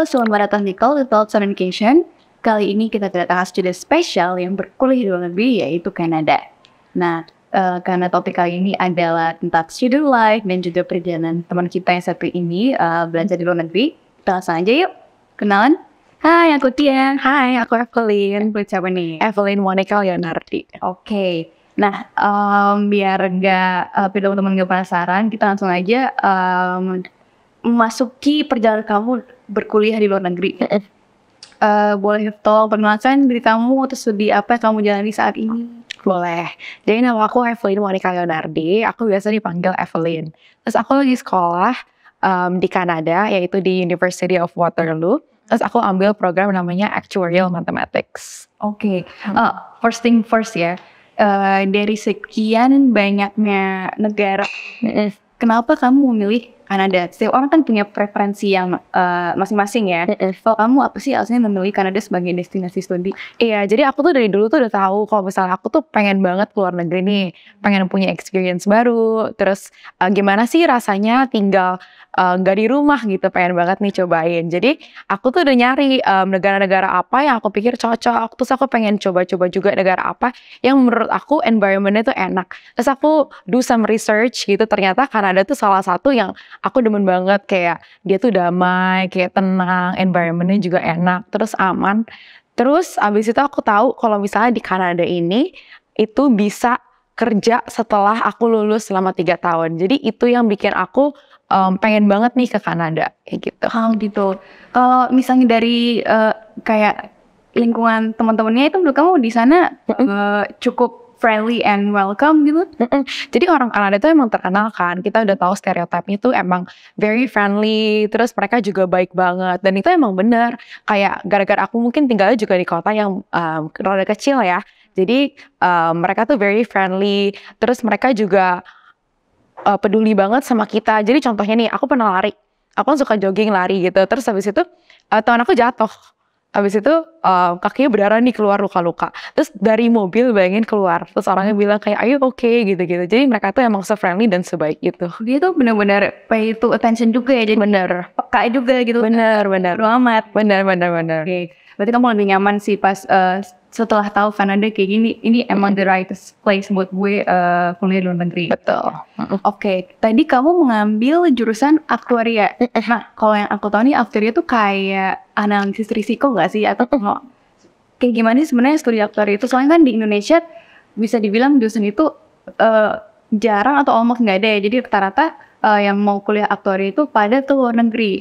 Halo Nicole di Technical Without Communication Kali ini kita kedatangan student spesial yang berkuliah di luar negeri yaitu Kanada Nah, uh, karena topik kali ini adalah tentang student life dan juga perjalanan teman kita yang satu ini uh, belajar di luar negeri Kita langsung aja yuk, kenalan Hai, aku Tian Hai, aku Evelyn Gue siapa nih? Evelyn Monica Leonardi Oke okay. Nah, um, biar nggak uh, teman-teman nggak penasaran, kita langsung aja um, memasuki perjalanan kamu berkuliah di luar negeri. Uh, boleh tolong perkenalkan diri kamu atau studi apa yang kamu jalani saat ini? Boleh. Jadi nama aku Evelyn Monica Leonardi, aku biasa dipanggil Evelyn. Terus aku lagi sekolah um, di Kanada, yaitu di University of Waterloo. Terus aku ambil program namanya Actuarial Mathematics. Oke. Okay. Uh, eh, first thing first ya, uh, dari sekian banyaknya negara, kenapa kamu memilih Kanada. Setiap orang kan punya preferensi yang masing eh, masing-masing ya. mm Kalau kamu apa sih alasannya memilih Kanada sebagai destinasi studi? Iya, jadi aku tuh dari dulu tuh udah tahu kalau misalnya aku tuh pengen banget keluar negeri nih, pengen punya experience baru. Terus uh, gimana sih rasanya tinggal Eh, nggak uh, di rumah gitu pengen banget nih cobain jadi aku tuh udah nyari negara eh, negara-negara apa yang aku pikir cocok terus aku pengen coba-coba juga negara apa yang menurut aku environmentnya tuh enak terus aku do some research gitu ternyata Kanada tuh salah satu yang aku demen banget kayak dia tuh damai kayak tenang environmentnya juga enak terus aman terus abis itu aku tahu kalau misalnya di Kanada ini itu bisa kerja setelah aku lulus selama tiga tahun. Jadi itu yang bikin aku um, pengen banget nih ke Kanada kayak gitu. Oh gitu. Kalau misalnya dari uh, kayak lingkungan teman-temannya itu menurut kamu di sana uh, cukup friendly and welcome gitu. Jadi orang Kanada itu emang terkenal kan. Kita udah tahu stereotipnya tuh emang very friendly. Terus mereka juga baik banget. Dan itu emang bener. Kayak gara-gara aku mungkin tinggalnya juga di kota yang um, rada kecil ya. Jadi um, mereka tuh very friendly. Terus mereka juga uh, peduli banget sama kita. Jadi contohnya nih, aku pernah lari. Aku kan suka jogging lari gitu. Terus habis itu uh, teman aku jatuh. Habis itu uh, kakinya berdarah nih keluar luka-luka. Terus dari mobil bayangin keluar. Terus orangnya hmm. bilang kayak, ayo oke okay? Gitu-gitu. Jadi mereka tuh emang se-friendly dan sebaik gitu. Dia tuh bener-bener pay to attention juga ya. Jadi bener. Peka juga gitu. Bener, bener. Lu amat. Bener, bener, bener. Oke. Okay. Berarti kamu lebih nyaman sih pas uh, setelah tahu Kanada kayak gini, ini emang the right place buat gue uh, kuliah di luar negeri. Betul. Oke, okay. tadi kamu mengambil jurusan aktuaria. Nah, kalau yang aku tahu nih aktuaria tuh kayak analisis risiko gak sih atau no. kayak gimana sebenarnya studi aktuaria itu? Soalnya kan di Indonesia bisa dibilang jurusan itu uh, jarang atau almost nggak ada ya. Jadi rata-rata uh, yang mau kuliah aktuari itu pada tuh luar negeri.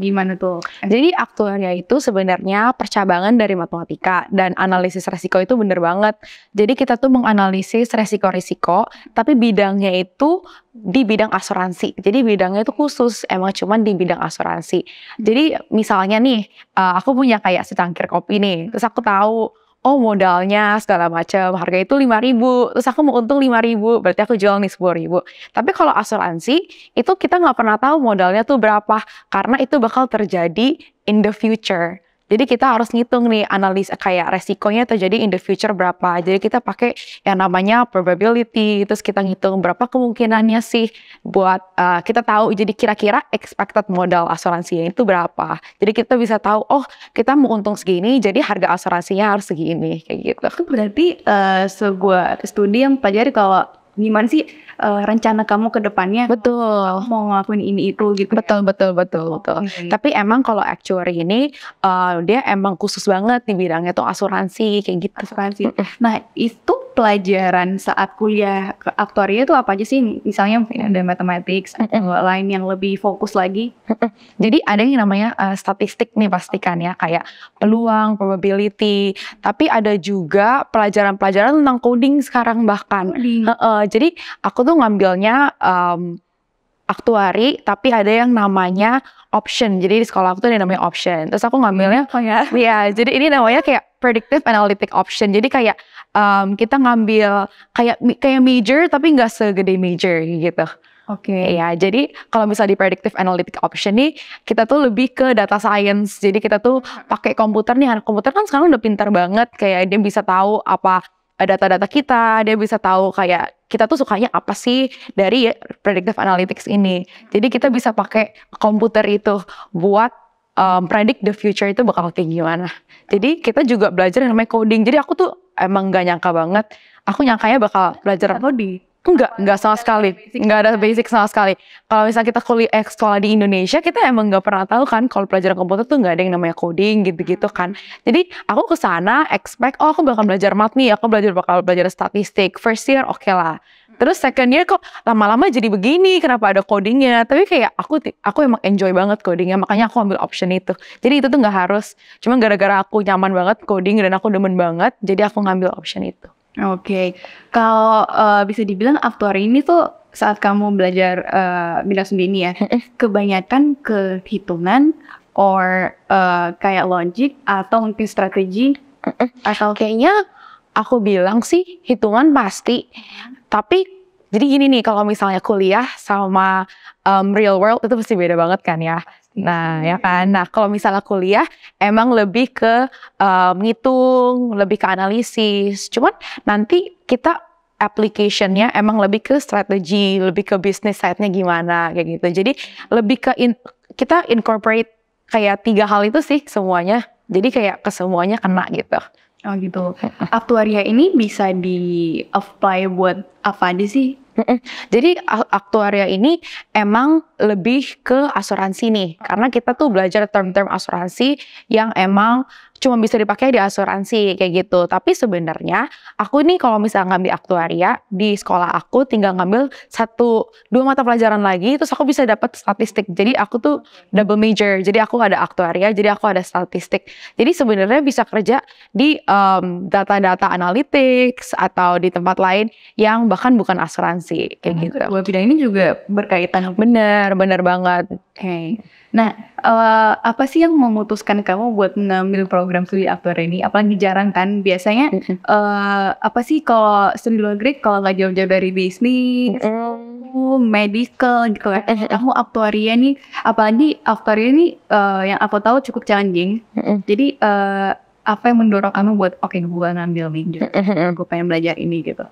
di mana tuh? Jadi aktuaria itu sebenarnya percabangan dari matematika dan analisis resiko itu bener banget. Jadi kita tuh menganalisis resiko-resiko, tapi bidangnya itu di bidang asuransi. Jadi bidangnya itu khusus, emang cuman di bidang asuransi. Jadi misalnya nih, uh, aku punya kayak secangkir kopi nih, terus aku tahu oh modalnya segala macam harga itu lima ribu terus aku mau untung lima ribu berarti aku jual nih sepuluh ribu tapi kalau asuransi itu kita nggak pernah tahu modalnya tuh berapa karena itu bakal terjadi in the future jadi kita harus ngitung nih analis eh, kayak resikonya terjadi in the future berapa. Jadi kita pakai yang namanya probability, terus kita ngitung berapa kemungkinannya sih buat uh, kita tahu. Jadi kira-kira expected modal asuransinya itu berapa. Jadi kita bisa tahu, oh kita mau untung segini, jadi harga asuransinya harus segini kayak gitu. berarti uh, sebuah studi yang pelajari kalau gimana sih uh, rencana kamu ke depannya betul mau ngelakuin ini itu gitu betul ya? betul betul betul oh, okay. tapi emang kalau actuary ini uh, dia emang khusus banget di bidangnya tuh asuransi kayak gitu asuransi nah itu pelajaran saat kuliah ke aktuaria itu apa aja sih? Misalnya mungkin ada matematik atau lain yang lebih fokus lagi. Jadi ada yang namanya uh, statistik nih pastikan ya kayak peluang, probability. Tapi ada juga pelajaran-pelajaran tentang coding sekarang bahkan. Coding. Uh, uh, jadi aku tuh ngambilnya um, aktuari tapi ada yang namanya option. Jadi di sekolah aku tuh ada yang namanya option. Terus aku ngambilnya oh ya. Iya, jadi ini namanya kayak predictive analytic option. Jadi kayak um, kita ngambil kayak kayak major tapi nggak segede major gitu. Oke. Okay. Ya, jadi kalau misalnya di predictive analytic option nih, kita tuh lebih ke data science. Jadi kita tuh pakai komputer nih, komputer kan sekarang udah pintar banget, kayak dia bisa tahu apa data-data kita, dia bisa tahu kayak kita tuh sukanya apa sih dari predictive analytics ini. Jadi kita bisa pakai komputer itu buat um, predict the future itu bakal kayak gimana. Jadi kita juga belajar yang namanya coding. Jadi aku tuh emang gak nyangka banget. Aku nyangkanya bakal belajar coding. Enggak, enggak sama sekali. Enggak ada basic sama sekali. Kalau misalnya kita kuliah eh, sekolah di Indonesia, kita emang gak pernah tahu kan kalau pelajaran komputer tuh gak ada yang namanya coding gitu-gitu kan. Hmm. Jadi aku ke sana expect, oh aku bakal belajar math nih, aku belajar bakal belajar statistik. First year oke okay lah. Terus second year kok lama-lama jadi begini, kenapa ada codingnya? Tapi kayak aku aku emang enjoy banget codingnya, makanya aku ambil option itu. Jadi itu tuh nggak harus, cuma gara-gara aku nyaman banget coding dan aku demen banget, jadi aku ngambil option itu. Oke, okay. kalau uh, bisa dibilang aktuari ini tuh saat kamu belajar uh, eh, bidang sendiri ya, kebanyakan kehitungan hitungan or uh, kayak logic atau mungkin strategi atau kayaknya aku bilang sih hitungan pasti mm-hmm. Tapi jadi gini nih kalau misalnya kuliah sama um, real world itu pasti beda banget kan ya. Nah, ya hmm. kan. Nah, kalau misalnya kuliah emang lebih ke um, ngitung, lebih ke analisis. Cuman nanti kita Application-nya emang lebih ke strategi, lebih ke bisnis side-nya gimana kayak gitu. Jadi lebih ke in, kita incorporate kayak tiga hal itu sih semuanya. Jadi kayak kesemuanya kena gitu. Oh gitu. Aktuaria ini bisa di apply buat apa aja sih? Jadi aktuaria ini emang lebih ke asuransi nih, karena kita tuh belajar term-term asuransi yang emang cuma bisa dipakai di asuransi kayak gitu. Tapi sebenarnya aku ini kalau misalnya ngambil aktuaria di sekolah aku tinggal ngambil satu dua mata pelajaran lagi terus aku bisa dapat statistik. Jadi aku tuh double major. Jadi aku ada aktuaria, jadi aku ada statistik. Jadi sebenarnya bisa kerja di um, data-data analytics atau di tempat lain yang bahkan bukan asuransi kayak gitu. Dua bidang ini juga berkaitan. Bener, bener banget. Oke. Okay. Nah, uh, apa sih yang memutuskan kamu buat ngambil program program studi aktor ini apalagi jarang kan biasanya uh, apa sih kalau studi luar negeri kalau nggak jauh-jauh dari bisnis oh, medical gitu kan kamu aktuaria nih apalagi aktuaria nih uh, yang aku tahu cukup challenging jadi uh, apa yang mendorong kamu buat oke okay, gue ngambil gitu. major gue pengen belajar ini gitu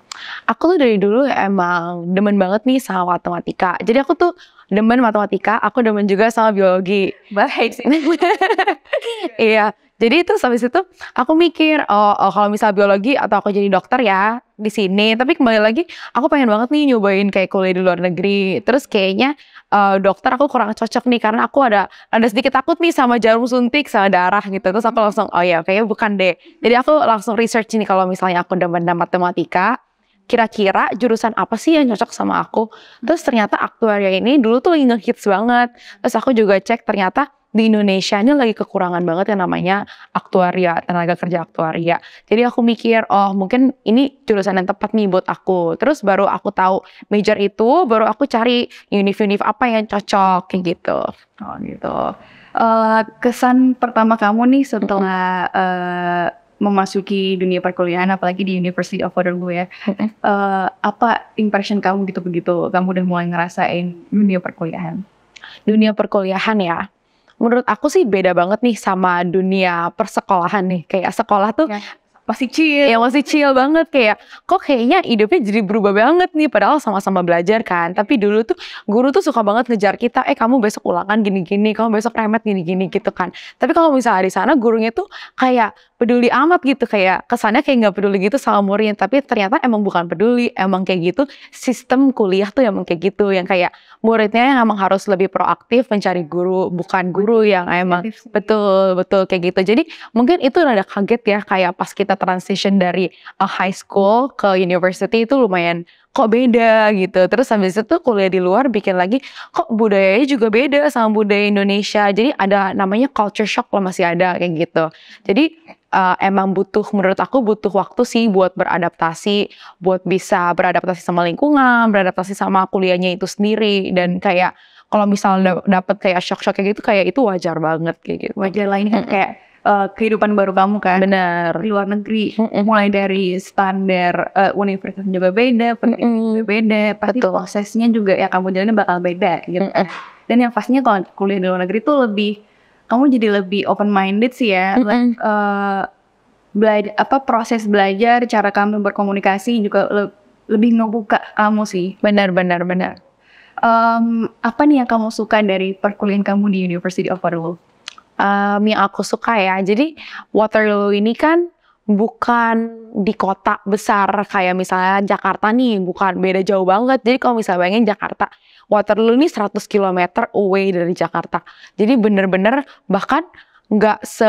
aku tuh dari dulu emang demen banget nih sama matematika jadi aku tuh demen matematika aku demen juga sama biologi baik sih iya jadi itu habis itu aku mikir oh, oh kalau misal biologi atau aku jadi dokter ya di sini. Tapi kembali lagi aku pengen banget nih nyobain kayak kuliah di luar negeri. Terus kayaknya uh, dokter aku kurang cocok nih karena aku ada ada sedikit takut nih sama jarum suntik sama darah gitu. Terus aku langsung oh ya kayaknya bukan deh. Jadi aku langsung research nih kalau misalnya aku udah matematika kira-kira jurusan apa sih yang cocok sama aku. Terus ternyata aktuaria ini dulu tuh lagi ngehits banget. Terus aku juga cek ternyata di Indonesia ini lagi kekurangan banget yang namanya aktuaria, tenaga kerja aktuaria. Jadi aku mikir, oh mungkin ini jurusan yang tepat nih buat aku. Terus baru aku tahu major itu, baru aku cari univ-univ apa yang cocok kayak gitu. Oh gitu. Uh, kesan pertama kamu nih setelah uh, memasuki dunia perkuliahan apalagi di University of Waterloo ya uh, apa impression kamu gitu begitu kamu udah mulai ngerasain dunia perkuliahan dunia perkuliahan ya menurut aku sih beda banget nih sama dunia persekolahan nih. Kayak sekolah tuh ya masih chill ya masih chill banget kayak kok kayaknya hidupnya jadi berubah banget nih padahal sama-sama belajar kan tapi dulu tuh guru tuh suka banget ngejar kita eh kamu besok ulangan gini-gini kamu besok remet gini-gini gitu kan tapi kalau misalnya di sana gurunya tuh kayak peduli amat gitu kayak kesannya kayak nggak peduli gitu sama murid tapi ternyata emang bukan peduli emang kayak gitu sistem kuliah tuh emang kayak gitu yang kayak muridnya yang emang harus lebih proaktif mencari guru bukan guru yang emang betul betul kayak gitu jadi mungkin itu rada kaget ya kayak pas kita kita transition dari a uh, high school ke university itu lumayan kok beda gitu. Terus habis itu kuliah di luar bikin lagi kok budayanya juga beda sama budaya Indonesia. Jadi ada namanya culture shock lah masih ada kayak gitu. Jadi uh, emang butuh menurut aku butuh waktu sih buat beradaptasi, buat bisa beradaptasi sama lingkungan, beradaptasi sama kuliahnya itu sendiri dan kayak kalau misalnya dapet kayak shock-shock kayak gitu kayak itu wajar banget kayak gitu. Wajar lah lainnya kan kayak uh, kehidupan baru kamu kan benar di luar negeri mm-hmm. mulai dari standar uh, eh, universitas juga beda pendidikan mm juga beda pasti Betul. prosesnya juga ya kamu jalannya bakal beda gitu mm-hmm. dan yang pastinya kalau kuliah di luar negeri tuh lebih kamu jadi lebih open minded sih ya mm-hmm. like, uh, eh, belajar apa proses belajar cara kamu berkomunikasi juga le- lebih ngebuka kamu sih benar benar benar um, apa nih yang kamu suka dari perkuliahan kamu di University of Waterloo um, eh, yang aku suka ya. Jadi Waterloo ini kan bukan di kota besar kayak misalnya Jakarta nih, bukan beda jauh banget. Jadi kalau misalnya bayangin Jakarta, Waterloo ini 100 km away dari Jakarta. Jadi bener-bener bahkan nggak se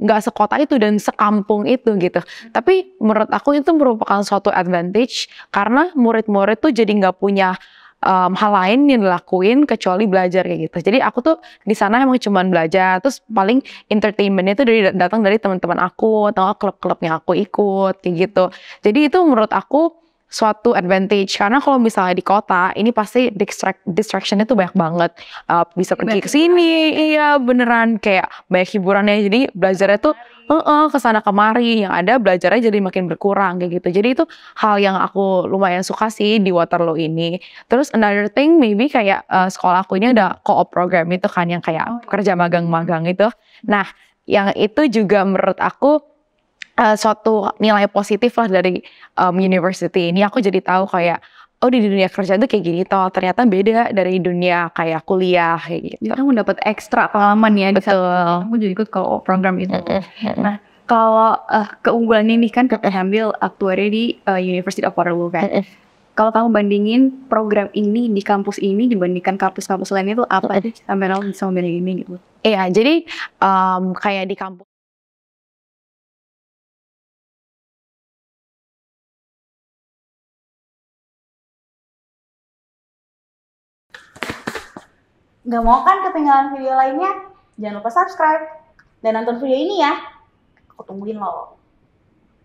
nggak sekota itu dan sekampung itu gitu. Tapi menurut aku itu merupakan suatu advantage karena murid-murid tuh jadi nggak punya um, hal lain yang dilakuin kecuali belajar kayak gitu. Jadi aku tuh di sana emang cuman belajar. Terus paling entertainmentnya itu dari datang dari teman-teman aku atau klub-klubnya aku ikut kayak gitu. Jadi itu menurut aku suatu advantage karena kalau misalnya di kota ini pasti distract distractionnya tuh banyak banget uh, bisa pergi ke sini iya beneran kayak banyak hiburannya jadi belajarnya tuh ke uh -uh, kesana kemari yang ada belajarnya jadi makin berkurang kayak gitu jadi itu hal yang aku lumayan suka sih di Waterloo ini terus another thing maybe kayak uh, sekolah aku ini ada co-op program itu kan yang kayak oh, iya. kerja magang-magang itu nah yang itu juga menurut aku uh, suatu nilai positif lah dari um, university ini. Aku jadi tahu kayak oh di dunia kerja itu kayak gini toh ternyata beda dari dunia kayak kuliah kayak gitu. Jadi kamu dapat ekstra pengalaman ya Betul. di saat kamu jadi ikut kalau program itu. nah kalau uh, eh, keunggulannya ini kan kamu ambil aktuari di uh, University of Waterloo kan. kalau kamu bandingin program ini di kampus ini dibandingkan kampus-kampus lainnya itu apa sih? Ambil bisa memilih ini gitu. Iya, jadi um, kayak di kampus Gak mau kan ketinggalan video lainnya? Jangan lupa subscribe dan nonton video ini ya. Aku tungguin loh.